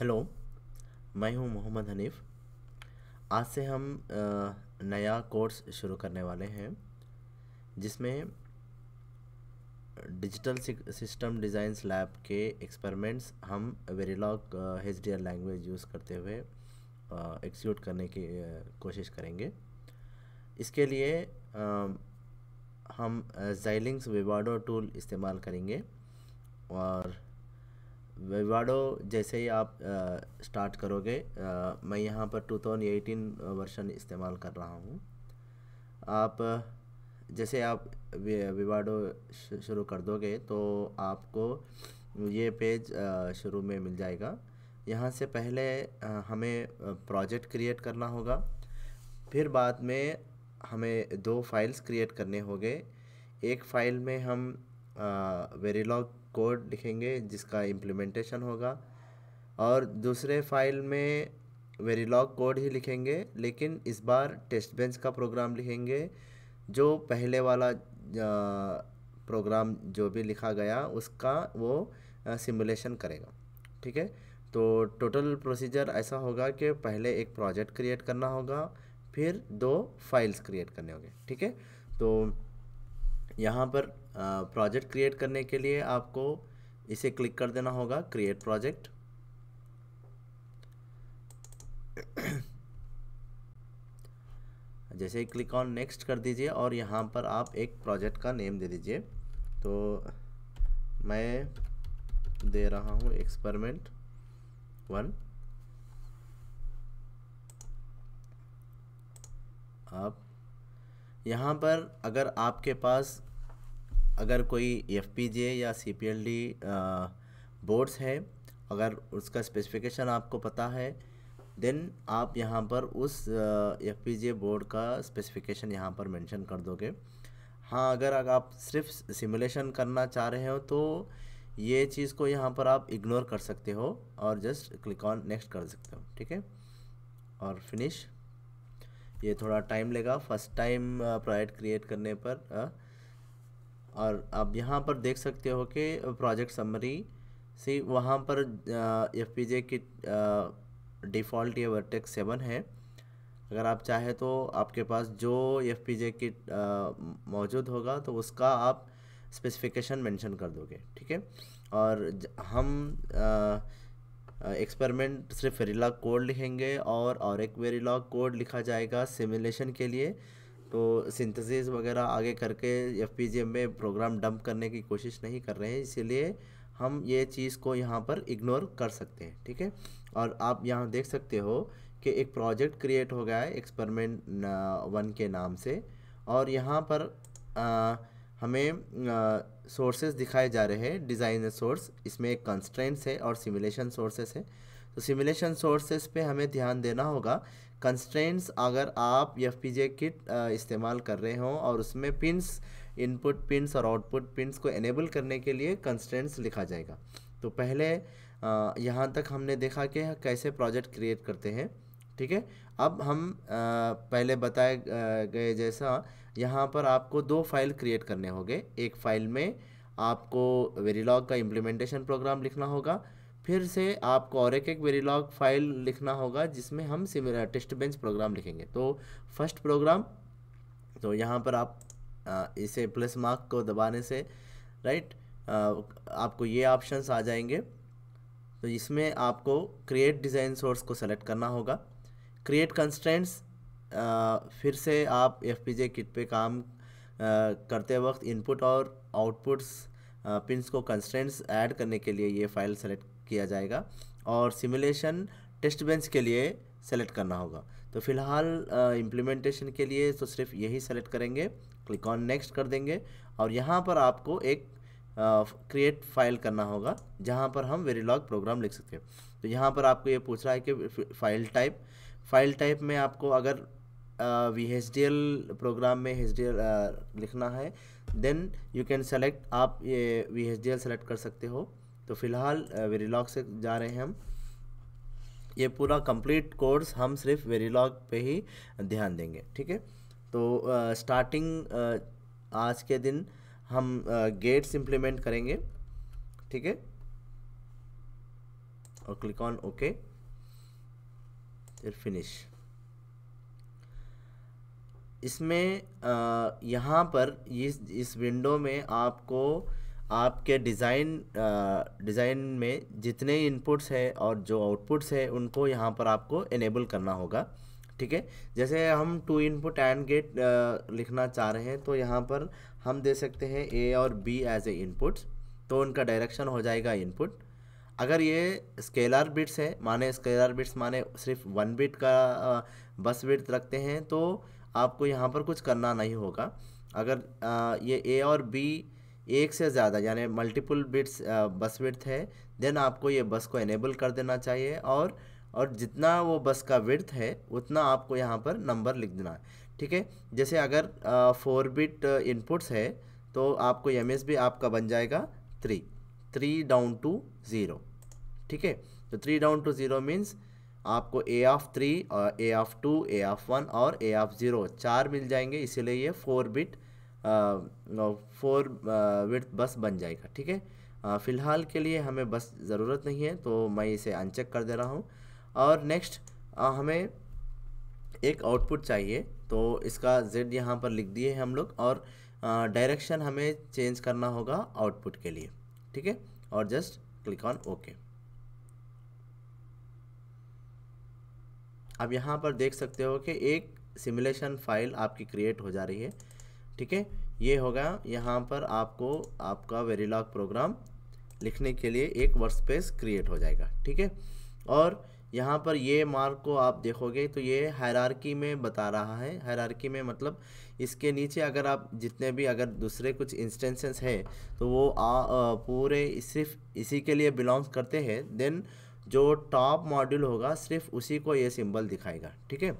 hello मैं हूं मोहम्मद हनीफ आज से हम नया कोर्स शुरू करने वाले हैं जिसमें डिजिटल सिस्टम डिज़ाइंस लैब के एक्सपेरिमेंट्स हम Verilog H D language use करते हुए एक्सक्यूट करने की कोशिश करेंगे इसके लिए हम जाइलिंग्स विवाडो टूल इस्तेमाल करेंगे और विवाडो जैसे ही आप आ, स्टार्ट करोगे आ, मैं यहाँ पर 2018 वर्षन इस्तेमाल कर रहा हूँ आप जैसे आप विवाडो शुरू कर दोगे तो आपको ये पेज शुरू में मिल जाएगा यहाँ से पहले हमें प्रोजेक्ट क्रिएट करना होगा फिर बाद में हमें दो फाइल्स क्रिएट करने होंगे एक फ़ाइल में हम वेरीलॉग कोड लिखेंगे जिसका इम्प्लीमेंटेशन होगा और दूसरे फाइल में वेरीलॉग कोड ही लिखेंगे लेकिन इस बार टेस्ट बेंच का प्रोग्राम लिखेंगे जो पहले वाला प्रोग्राम जो भी लिखा गया उसका वो सिमुलेशन करेगा ठीक है तो टोटल प्रोसीजर ऐसा होगा कि पहले एक प्रोजेक्ट क्रिएट करना होगा फिर दो फाइल्स क्रिएट करने होंगे ठीक है तो यहाँ पर प्रोजेक्ट क्रिएट करने के लिए आपको इसे क्लिक कर देना होगा क्रिएट प्रोजेक्ट जैसे ही क्लिक ऑन नेक्स्ट कर दीजिए और यहाँ पर आप एक प्रोजेक्ट का नेम दे दीजिए तो मैं दे रहा हूँ एक्सपेरिमेंट वन आप यहाँ पर अगर आपके पास अगर कोई एफ या सी बोर्ड्स है अगर उसका स्पेसिफिकेशन आपको पता है देन आप यहाँ पर उस एफ बोर्ड का स्पेसिफिकेशन यहाँ पर मेंशन कर दोगे हाँ अगर अगर आप सिर्फ सिमुलेशन करना चाह रहे हो तो ये चीज़ को यहाँ पर आप इग्नोर कर सकते हो और जस्ट क्लिक ऑन नेक्स्ट कर सकते हो ठीक है और फिनिश ये थोड़ा टाइम लेगा फर्स्ट टाइम प्रोजेक्ट क्रिएट करने पर और आप यहाँ पर देख सकते हो कि प्रोजेक्ट समरी से वहाँ पर एफ पी जे की डिफ़ॉल्ट ये वर्टेक्स सेवन है अगर आप चाहे तो आपके पास जो एफ पी जे किट मौजूद होगा तो उसका आप स्पेसिफिकेशन मेंशन कर दोगे ठीक है और हम एक्सपेरिमेंट सिर्फ वेरीलॉग कोड लिखेंगे और और एक वेरीलॉग कोड लिखा जाएगा सिमुलेशन के लिए तो सिंथेसिस वगैरह आगे करके एफ में प्रोग्राम डंप करने की कोशिश नहीं कर रहे हैं इसीलिए हम ये चीज़ को यहाँ पर इग्नोर कर सकते हैं ठीक है और आप यहाँ देख सकते हो कि एक प्रोजेक्ट क्रिएट हो गया है एक्सपेरिमेंट वन के नाम से और यहाँ पर आ, हमें सोर्सेज दिखाए जा रहे हैं डिज़ाइन सोर्स इसमें एक कंस्ट्रेंट्स है और सिमुलेशन सोर्सेस है तो सिमुलेशन सोर्सेस पे हमें ध्यान देना होगा कंस्ट्रेंट्स अगर आप एफ किट इस्तेमाल कर रहे हो और उसमें पिनस इनपुट पिनस और आउटपुट पिनस को एनेबल करने के लिए कंस्टेंट्स लिखा जाएगा तो पहले यहाँ तक हमने देखा कि कैसे प्रोजेक्ट क्रिएट करते हैं ठीक है अब हम आ, पहले बताए गए जैसा यहाँ पर आपको दो फाइल क्रिएट करने होंगे एक फ़ाइल में आपको वेरीलॉग का इम्प्लीमेंटेशन प्रोग्राम लिखना होगा फिर से आपको और एक एक वेरीलॉग फाइल लिखना होगा जिसमें हम सिमिलर टेस्ट बेंच प्रोग्राम लिखेंगे तो फर्स्ट प्रोग्राम तो यहाँ पर आप इसे प्लस मार्क को दबाने से राइट आपको ये ऑप्शंस आ जाएंगे तो इसमें आपको क्रिएट डिज़ाइन सोर्स को सेलेक्ट करना होगा क्रिएट कंस्टेंट्स फिर से आप एफ किट पे काम आ, करते वक्त इनपुट और आउटपुट्स पिंस को कंस्टेंट्स ऐड करने के लिए ये फ़ाइल सेलेक्ट किया जाएगा और सिमुलेशन टेस्ट बेंच के लिए सेलेक्ट करना होगा तो फिलहाल इम्प्लीमेंटेशन के लिए तो सिर्फ यही सेलेक्ट करेंगे क्लिक ऑन नेक्स्ट कर देंगे और यहाँ पर आपको एक क्रिएट uh, फाइल करना होगा जहाँ पर हम वेरीलॉग प्रोग्राम लिख सकते हैं तो यहाँ पर आपको ये पूछ रहा है कि फाइल टाइप फाइल टाइप में आपको अगर V H D L program में एच डी एल लिखना है देन यू कैन सेलेक्ट आप ये V H D L select कर सकते हो तो फिलहाल वेरीलॉग से जा रहे हैं हम ये पूरा कंप्लीट कोर्स हम सिर्फ वेरीलॉग पे ही ध्यान देंगे ठीक है तो आ, स्टार्टिंग आ, आज के दिन हम आ, गेट्स इम्प्लीमेंट करेंगे ठीक है और क्लिक ऑन ओके फिर फिनिश इसमें यहाँ पर इस इस विंडो में आपको आपके डिज़ाइन डिज़ाइन में जितने इनपुट्स है और जो आउटपुट्स हैं उनको यहाँ पर आपको इनेबल करना होगा ठीक है जैसे हम टू इनपुट एंड गेट लिखना चाह रहे हैं तो यहाँ पर हम दे सकते हैं ए और बी एज ए इनपुट्स तो उनका डायरेक्शन हो जाएगा इनपुट अगर ये स्केलर बिट्स है माने स्केलर बिट्स माने सिर्फ वन बिट का बस बिट रखते हैं तो आपको यहाँ पर कुछ करना नहीं होगा अगर ये ए और बी एक से ज़्यादा यानी मल्टीपल बिट्स बस विर्थ है देन आपको ये बस को इनेबल कर देना चाहिए और और जितना वो बस का विर्थ है उतना आपको यहाँ पर नंबर लिख देना है ठीक है जैसे अगर फोर बिट इनपुट्स है तो आपको एम एस बी आपका बन जाएगा three three down to zero ठीक है तो three down to zero means आपको ए ऑफ थ्री और A of two A of one और ए ऑफ ज़ीरो चार मिल जाएंगे इसीलिए ये फोर बिट फोर विथ बस बन जाएगा ठीक है फ़िलहाल के लिए हमें बस ज़रूरत नहीं है तो मैं इसे अनचेक कर दे रहा हूँ और नेक्स्ट हमें एक आउटपुट चाहिए तो इसका जेड यहाँ पर लिख दिए हम लोग और डायरेक्शन हमें चेंज करना होगा आउटपुट के लिए ठीक है और जस्ट क्लिक ऑन ओके अब यहाँ पर देख सकते हो कि एक सिमुलेशन फाइल आपकी क्रिएट हो जा रही है ठीक है ये होगा यहाँ पर आपको आपका वेरीलॉग प्रोग्राम लिखने के लिए एक वर्क स्पेस क्रिएट हो जाएगा ठीक है और यहाँ पर ये मार्क को आप देखोगे तो ये हैरारकी में बता रहा है हैरारकी में मतलब इसके नीचे अगर आप जितने भी अगर दूसरे कुछ इंस्टेंसेस हैं तो वो आ, आ, पूरे सिर्फ इसी के लिए बिलोंग्स करते हैं देन जो टॉप मॉड्यूल होगा सिर्फ उसी को ये सिंबल दिखाएगा ठीक है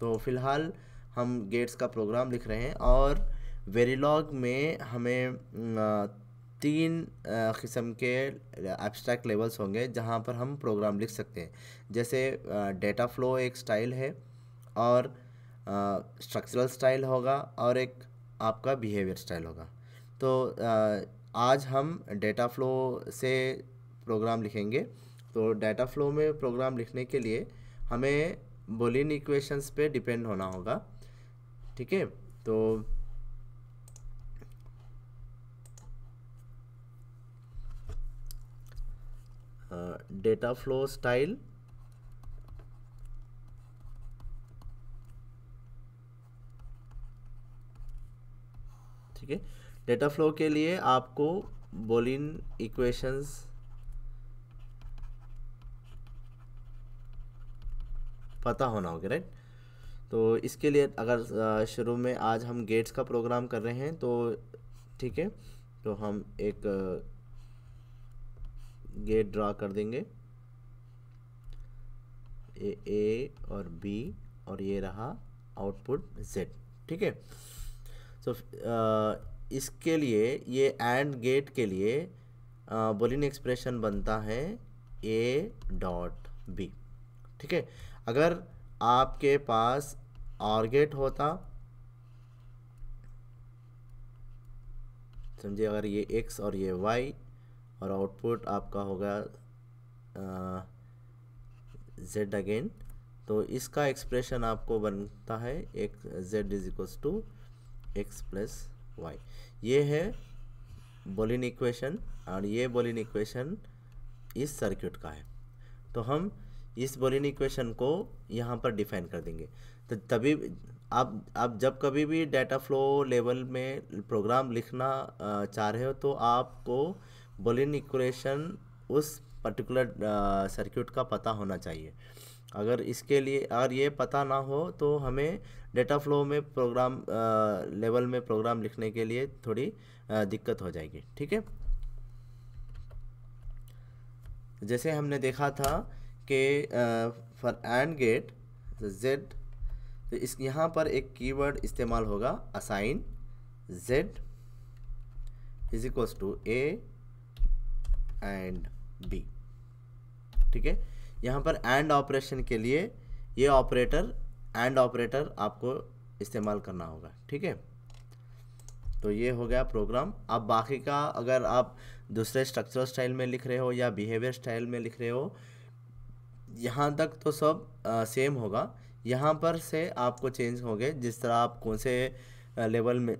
तो फिलहाल हम गेट्स का प्रोग्राम लिख रहे हैं और वेरीलॉग में हमें तीन किस्म के एब्स्ट्रैक्ट लेवल्स होंगे जहाँ पर हम प्रोग्राम लिख सकते हैं जैसे डेटा फ्लो एक स्टाइल है और स्ट्रक्चरल स्टाइल होगा और एक आपका बिहेवियर स्टाइल होगा तो आज हम डेटा फ्लो से प्रोग्राम लिखेंगे तो डेटा फ्लो में प्रोग्राम लिखने के लिए हमें बोलिन इक्वेशंस पे डिपेंड होना होगा ठीक है तो डेटा फ्लो स्टाइल ठीक है डेटा फ्लो के लिए आपको बोलिन इक्वेशंस पता होना होगा राइट तो इसके लिए अगर शुरू में आज हम गेट्स का प्रोग्राम कर रहे हैं तो ठीक है तो हम एक गेट ड्रा कर देंगे ए ए और बी और ये रहा आउटपुट जेड ठीक है सो इसके लिए ये एंड गेट के लिए बोलिन एक्सप्रेशन बनता है ए डॉट बी ठीक है अगर आपके पास और गेट होता समझिए अगर ये एक्स और ये वाई और आउटपुट आपका होगा जेड अगेन तो इसका एक्सप्रेशन आपको बनता है एक Z is equals to X plus Y ये है बोलिन इक्वेशन और ये बोलिन इक्वेशन इस सर्किट का है तो हम इस बोलिन इक्वेशन को यहाँ पर डिफाइन कर देंगे तो तभी आप आप जब कभी भी डाटा फ्लो लेवल में प्रोग्राम लिखना चाह रहे हो तो आपको बोलिन इक्वेशन उस पर्टिकुलर सर्किट का पता होना चाहिए अगर इसके लिए अगर ये पता ना हो तो हमें डेटा फ्लो में प्रोग्राम लेवल में प्रोग्राम लिखने के लिए थोड़ी आ, दिक्कत हो जाएगी ठीक है जैसे हमने देखा था के फॉर एंड गेट जेड तो इस यहाँ पर एक कीवर्ड इस्तेमाल होगा assign Z is equals to A and B ठीक है यहाँ पर एंड ऑपरेशन के लिए ये ऑपरेटर एंड ऑपरेटर आपको इस्तेमाल करना होगा ठीक है तो ये हो गया प्रोग्राम अब बाकी का अगर आप दूसरे स्ट्रक्चरल स्टाइल में लिख रहे हो या बिहेवियर स्टाइल में लिख रहे हो यहाँ तक तो सब आ, सेम होगा यहाँ पर से आपको चेंज हो गए जिस तरह आप कौन से लेवल में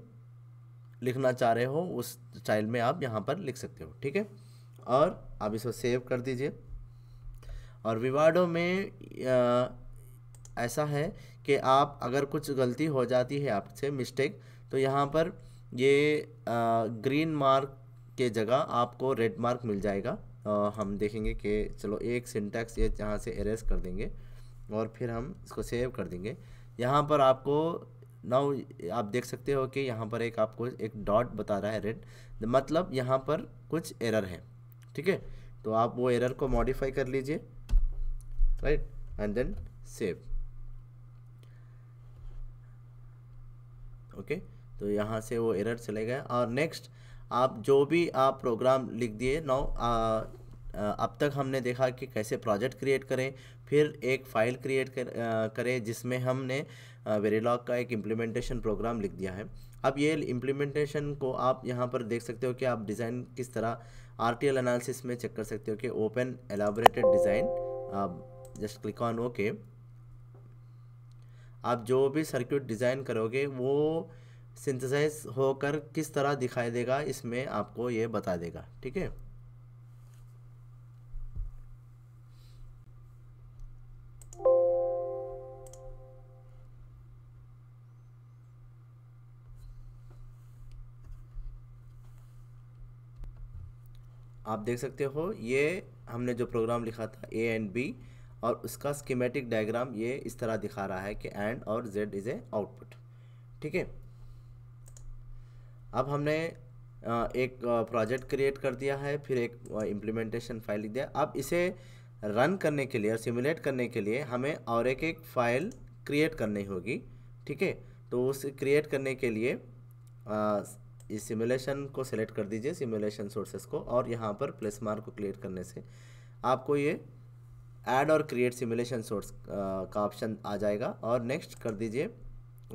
लिखना चाह रहे हो उस स्टाइल में आप यहाँ पर लिख सकते हो ठीक है और आप इसको सेव कर दीजिए और विवाडो में आ, ऐसा है कि आप अगर कुछ गलती हो जाती है आपसे मिस्टेक तो यहाँ पर ये आ, ग्रीन मार्क के जगह आपको रेड मार्क मिल जाएगा आ, हम देखेंगे कि चलो एक सिंटैक्स ये यहाँ से एरेस कर देंगे और फिर हम इसको सेव कर देंगे यहाँ पर आपको नाउ आप देख सकते हो कि यहाँ पर एक आपको एक डॉट बता रहा है रेड मतलब यहाँ पर कुछ एरर है ठीक है तो आप वो एरर को मॉडिफाई कर लीजिए right and then save okay तो यहाँ से वो एरर चले गए और नेक्स्ट आप जो भी आप प्रोग्राम लिख दिए नौ अब तक हमने देखा कि कैसे प्रोजेक्ट क्रिएट करें फिर एक फ़ाइल क्रिएट कर, करें जिसमें हमने वेरीलॉग का एक इम्प्लीमेंटेशन प्रोग्राम लिख दिया है अब ये इम्प्लीमेंटेशन को आप यहाँ पर देख सकते हो कि आप डिज़ाइन किस तरह आर टी एनालिसिस में चेक कर सकते हो कि ओपन एलाबरेटेड डिज़ाइन आप जस्ट क्लिक ऑन ओके आप जो भी सर्क्यूट डिज़ाइन करोगे वो सिंथेसाइज होकर किस तरह दिखाई देगा इसमें आपको ये बता देगा ठीक है आप देख सकते हो ये हमने जो प्रोग्राम लिखा था ए एंड बी और उसका स्कीमेटिक डायग्राम ये इस तरह दिखा रहा है कि एंड और जेड इज़ ए आउटपुट ठीक है अब हमने एक प्रोजेक्ट क्रिएट कर दिया है फिर एक इम्प्लीमेंटेशन फाइल लिख दिया अब इसे रन करने के लिए और सिमुलेट करने के लिए हमें और एक एक फाइल क्रिएट करनी होगी ठीक है तो उस क्रिएट करने के लिए इस सिमुलेशन को सिलेक्ट कर दीजिए सिमुलेशन सोर्सेस को और यहाँ पर प्लस मार्क को क्रिएट करने से आपको ये ऐड और क्रिएट सिमुलेशन सोर्स का ऑप्शन आ जाएगा और नेक्स्ट कर दीजिए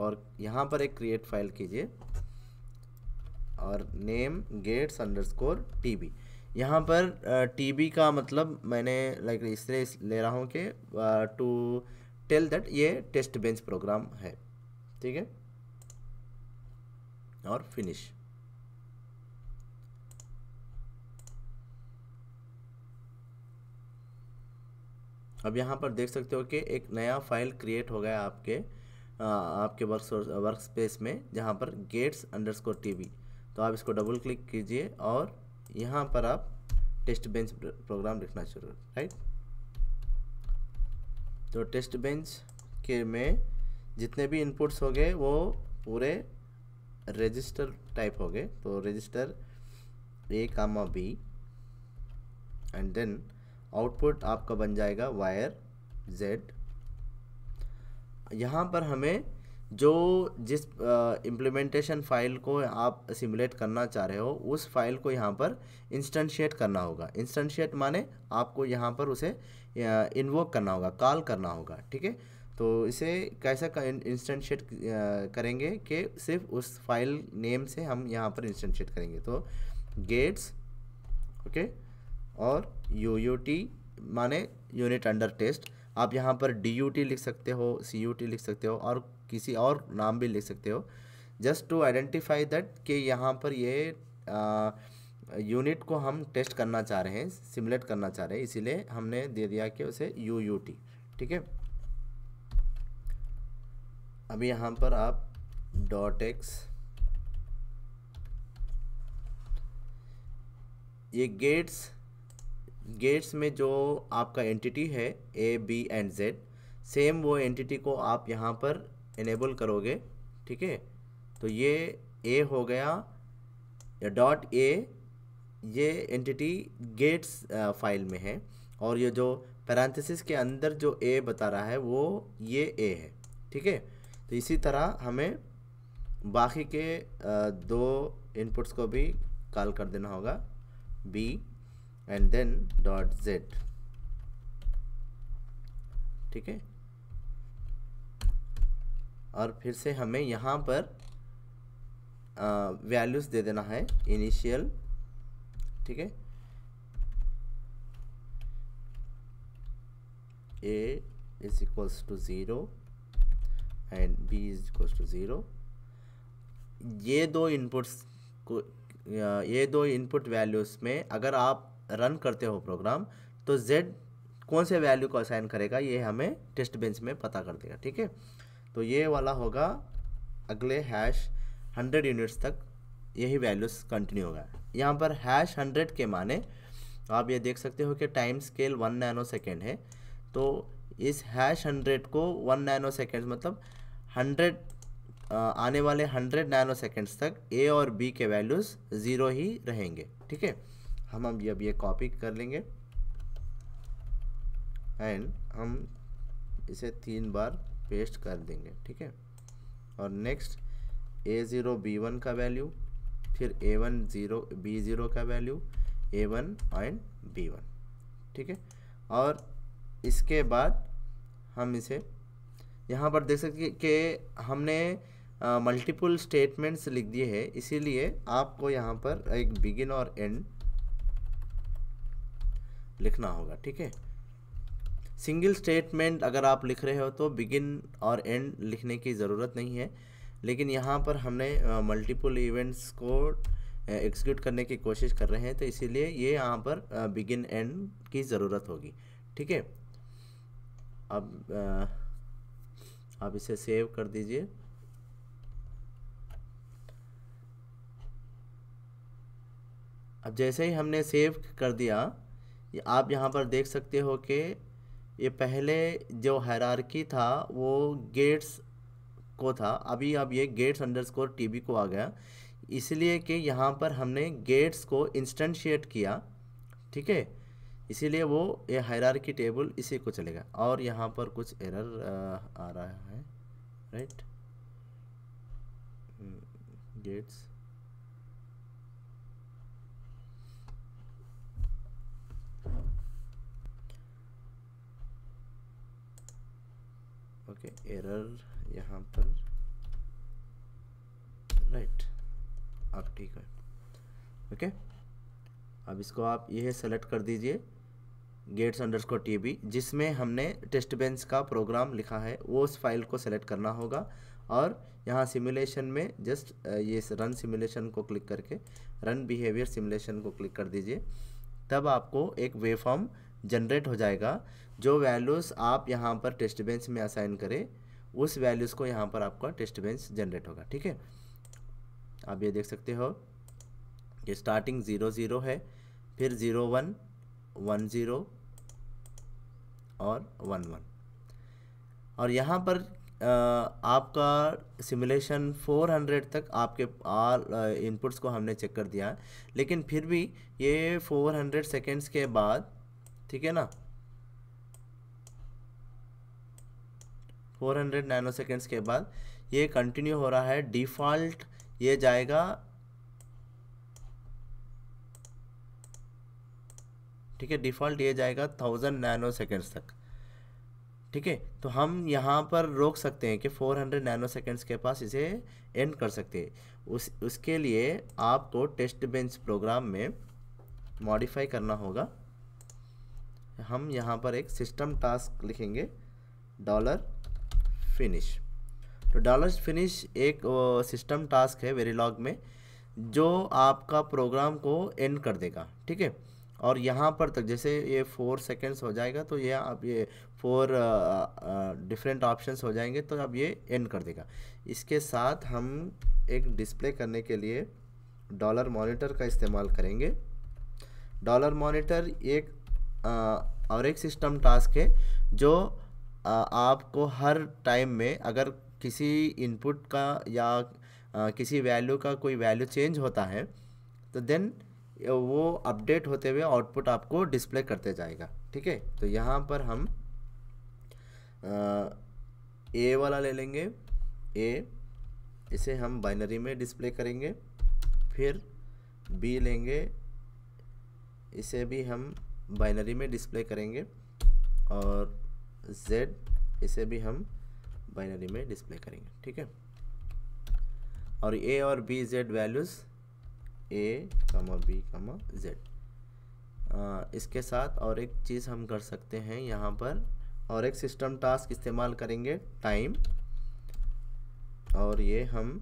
और यहाँ पर एक क्रिएट फाइल कीजिए और नेम गेट्स अंडर स्कोर टी बी यहाँ पर टी बी का मतलब मैंने लाइक इसलिए ले रहा हूँ कि टू टेल दैट ये टेस्ट बेंच प्रोग्राम है ठीक है और फिनिश अब यहाँ पर देख सकते हो कि एक नया फाइल क्रिएट हो गया आपके आ, आपके वर्क वर्क स्पेस में जहाँ पर गेट्स अंडरस्कोर टी वी तो आप इसको डबल क्लिक कीजिए और यहाँ पर आप टेस्ट बेंच प्रोग्राम लिखना शुरू राइट तो टेस्ट बेंच के में जितने भी इनपुट्स हो गए वो पूरे रजिस्टर टाइप हो गए तो register A comma B and then output आपका बन जाएगा वायर जेड यहाँ पर हमें जो जिस इम्प्लीमेंटेशन फाइल को आप सिमुलेट करना चाह रहे हो उस फाइल को यहाँ पर इंस्टेंशिएट करना होगा इंस्टेंशिएट माने आपको यहाँ पर उसे इन्वोक करना होगा कॉल करना होगा ठीक है तो इसे कैसा इंस्टेंशिएट करेंगे कि सिर्फ उस फाइल नेम से हम यहाँ पर इंस्टेंशिएट करेंगे तो गेट्स ओके और यू यू टी माने यूनिट अंडर टेस्ट आप यहाँ पर डी यू टी लिख सकते हो सी यू टी लिख सकते हो और किसी और नाम भी लिख सकते हो जस्ट टू आइडेंटिफाई दैट कि यहाँ पर ये यूनिट को हम टेस्ट करना चाह रहे हैं सिमुलेट करना चाह रहे हैं इसीलिए हमने दे दिया कि उसे यू यू टी ठीक है अभी यहाँ पर आप डॉट एक्स ये गेट्स गेट्स में जो आपका एंटिटी है A B and Z same वो एंटिटी को आप यहाँ पर इनेबल करोगे ठीक है तो ये ए हो गया या डॉट ए ये एंटिटी गेट्स फाइल में है और ये जो पैरांथिस के अंदर जो ए बता रहा है वो ये ए है ठीक है तो इसी तरह हमें बाकी के दो इनपुट्स को भी कॉल कर देना होगा B and then dot Z ठीक है और फिर से हमें यहाँ पर वैल्यूज़ दे देना है इनिशियल ठीक है A is equals to zero and B is equals to zero ये दो इनपुट्स को ये दो इनपुट वैल्यूज़ में अगर आप रन करते हो प्रोग्राम तो जेड कौन से वैल्यू को असाइन करेगा ये हमें टेस्ट बेंच में पता कर देगा ठीक है तो ये वाला होगा अगले हैश हंड्रेड यूनिट्स तक यही वैल्यूज़ कंटिन्यू होगा यहाँ पर हैश हंड्रेड के माने तो आप ये देख सकते हो कि time scale one nanosecond है तो इस हैश हंड्रेड को वन नैनो सेकेंड मतलब हंड्रेड आने वाले हंड्रेड नैनो सेकेंड्स तक ए और बी के वैल्यूज़ ज़ीरो ही रहेंगे ठीक है हम अब अब ये कॉपी कर लेंगे एंड हम इसे तीन बार पेस्ट कर देंगे ठीक है और next A zero B one का वैल्यू फिर A one zero B zero का value A one and B one ठीक है और इसके बाद हम इसे यहाँ पर देख सकते कि हमने मल्टीपल स्टेटमेंट्स लिख दिए हैं इसीलिए आपको यहाँ पर एक बिगिन और एंड लिखना होगा ठीक है सिंगल स्टेटमेंट अगर आप लिख रहे हो तो बिगिन और एंड लिखने की ज़रूरत नहीं है लेकिन यहाँ पर हमने मल्टीपल इवेंट्स को एग्जीक्यूट करने की कोशिश कर रहे हैं तो इसीलिए ये यहाँ पर बिगिन एंड की ज़रूरत होगी ठीक है अब आप इसे सेव कर दीजिए अब जैसे ही हमने सेव कर दिया आप यहाँ पर देख सकते हो कि ये पहले जो हैरारकी था वो गेट्स को था अभी अब ये गेट्स अंडर स्कोर टी को आ गया इसलिए कि यहाँ पर हमने गेट्स को इंस्टेंशिएट किया ठीक है इसीलिए वो ये हैरार की टेबल इसी को चलेगा और यहाँ पर कुछ एरर आ, आ रहा है right gates hmm, okay error यहाँ पर राइट अब ठीक है ओके अब इसको आप यह सेलेक्ट कर दीजिए गेट्स अंडरस्कोर टीबी जिसमें हमने टेस्ट बेंच का प्रोग्राम लिखा है वो उस फाइल को सेलेक्ट करना होगा और यहाँ सिमुलेशन में जस्ट ये रन सिमुलेशन को क्लिक करके रन बिहेवियर सिमुलेशन को क्लिक कर दीजिए तब आपको एक वेफॉर्म जनरेट हो जाएगा जो वैल्यूज़ आप यहाँ पर टेस्ट बेंच में असाइन करें उस वैल्यूज़ को यहाँ पर आपका टेस्ट बेंच जनरेट होगा ठीक है आप ये देख सकते हो कि स्टार्टिंग ज़ीरो ज़ीरो है फिर ज़ीरो वन वन ज़ीरो और वन वन और यहाँ पर आ, आपका सिमुलेशन 400 तक आपके आल इनपुट्स को हमने चेक कर दिया लेकिन फिर भी ये 400 सेकेंड्स के बाद ठीक है ना 400 नैनो सेकेंड्स के बाद ये कंटिन्यू हो रहा है डिफ़ॉल्ट ये जाएगा ठीक है डिफ़ॉल्ट ये जाएगा थाउजेंड नैनो सेकेंड्स तक ठीक है तो हम यहाँ पर रोक सकते हैं कि 400 नैनो सेकेंड्स के पास इसे एंड कर सकते हैं उस उसके लिए आपको टेस्ट बेंच प्रोग्राम में मॉडिफाई करना होगा हम यहाँ पर एक सिस्टम टास्क लिखेंगे डॉलर फिनिश तो डॉलर फिनिश एक सिस्टम टास्क है वेरीलॉग में जो आपका प्रोग्राम को एंड कर देगा ठीक है और यहाँ पर तक जैसे ये फोर सेकेंड्स हो जाएगा तो ये आप ये फोर डिफरेंट ऑप्शंस हो जाएंगे तो अब ये एंड कर देगा इसके साथ हम एक डिस्प्ले करने के लिए डॉलर मॉनिटर का इस्तेमाल करेंगे डॉलर मॉनिटर एक और एक सिस्टम टास्क है जो आपको हर टाइम में अगर किसी इनपुट का या किसी वैल्यू का कोई वैल्यू चेंज होता है तो देन वो अपडेट होते हुए आउटपुट आपको डिस्प्ले करते जाएगा ठीक है तो यहाँ पर हम ए वाला ले लेंगे ए इसे हम बाइनरी में डिस्प्ले करेंगे फिर बी लेंगे इसे भी हम बाइनरी में डिस्प्ले करेंगे और z इसे भी हम बाइनरी में डिस्प्ले करेंगे ठीक है और a और b z values a comma B comma z इसके साथ और एक चीज़ हम कर सकते हैं यहाँ पर और एक सिस्टम टास्क इस्तेमाल करेंगे टाइम और ये हम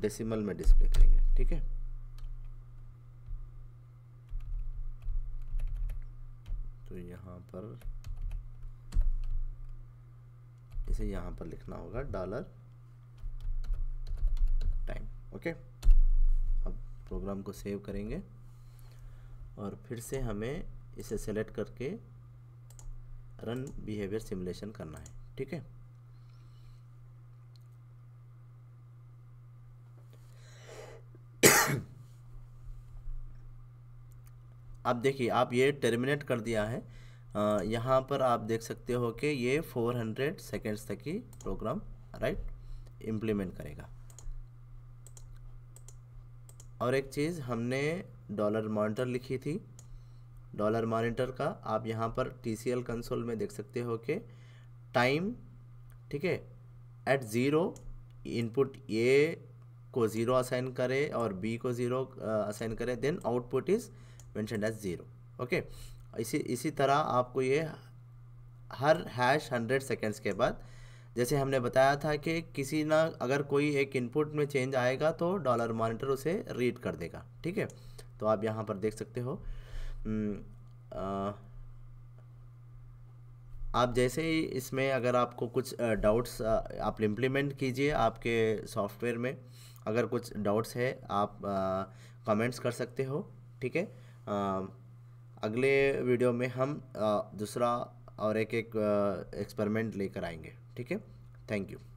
डेसिमल में डिस्प्ले करेंगे ठीक है तो यहाँ पर इसे यहाँ पर लिखना होगा डॉलर टाइम ओके अब प्रोग्राम को सेव करेंगे और फिर से हमें इसे सेलेक्ट करके रन बिहेवियर सिमुलेशन करना है ठीक है अब देखिए आप ये टर्मिनेट कर दिया है यहाँ पर आप देख सकते हो कि ये 400 हंड्रेड सेकेंड्स तक ही प्रोग्राम राइट इम्प्लीमेंट करेगा और एक चीज़ हमने डॉलर मॉनिटर लिखी थी डॉलर मॉनिटर का आप यहाँ पर टी सी एल कंसोल में देख सकते हो कि टाइम ठीक है एट ज़ीरो इनपुट ए को ज़ीरो असाइन करे और बी को ज़ीरो असाइन करें then output is mentioned as zero okay इसी इसी तरह आपको ये हर हैश हंड्रेड सेकेंड्स के बाद जैसे हमने बताया था कि किसी ना अगर कोई एक इनपुट में चेंज आएगा तो डॉलर मॉनिटर उसे रीड कर देगा ठीक है तो आप यहाँ पर देख सकते हो हम्म, आप जैसे ही इसमें अगर आपको कुछ डाउट्स आप इम्प्लीमेंट कीजिए आपके सॉफ्टवेयर में अगर कुछ डाउट्स है आप कमेंट्स कर सकते हो ठीक है अगले वीडियो में हम दूसरा और एक एक एक्सपेरिमेंट लेकर आएंगे ठीक है थैंक यू